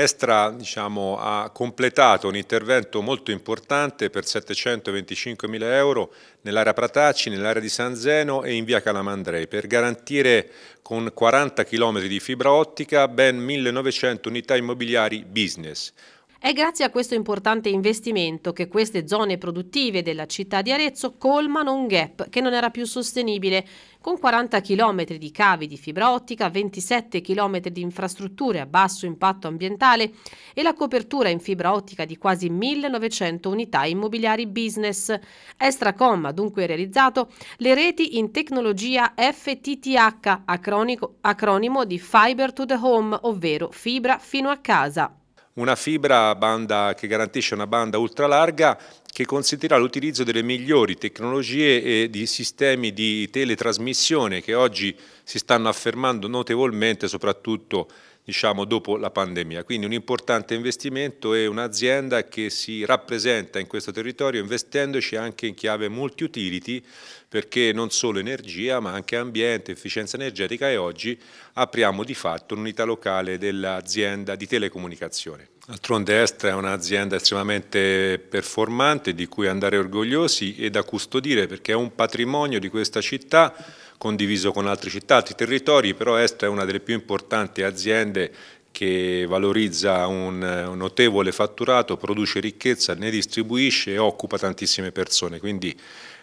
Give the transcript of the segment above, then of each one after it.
Estra diciamo, ha completato un intervento molto importante per 725 euro nell'area Pratacci, nell'area di San Zeno e in via Calamandrei per garantire con 40 km di fibra ottica ben 1900 unità immobiliari business è grazie a questo importante investimento che queste zone produttive della città di Arezzo colmano un gap che non era più sostenibile, con 40 km di cavi di fibra ottica, 27 km di infrastrutture a basso impatto ambientale e la copertura in fibra ottica di quasi 1900 unità immobiliari business. Estracom ha dunque realizzato le reti in tecnologia FTTH, acronimo di Fiber to the Home, ovvero fibra fino a casa una fibra banda, che garantisce una banda ultralarga che consentirà l'utilizzo delle migliori tecnologie e di sistemi di teletrasmissione che oggi si stanno affermando notevolmente soprattutto diciamo, dopo la pandemia. Quindi un importante investimento e un'azienda che si rappresenta in questo territorio investendoci anche in chiave multi-utility perché non solo energia ma anche ambiente, efficienza energetica e oggi apriamo di fatto un'unità locale dell'azienda di telecomunicazione. Altronde Estra è un'azienda estremamente performante di cui andare orgogliosi e da custodire perché è un patrimonio di questa città condiviso con altre città, altri territori, però Estra è una delle più importanti aziende che valorizza un notevole fatturato, produce ricchezza, ne distribuisce e occupa tantissime persone, quindi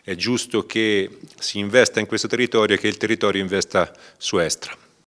è giusto che si investa in questo territorio e che il territorio investa su Estra.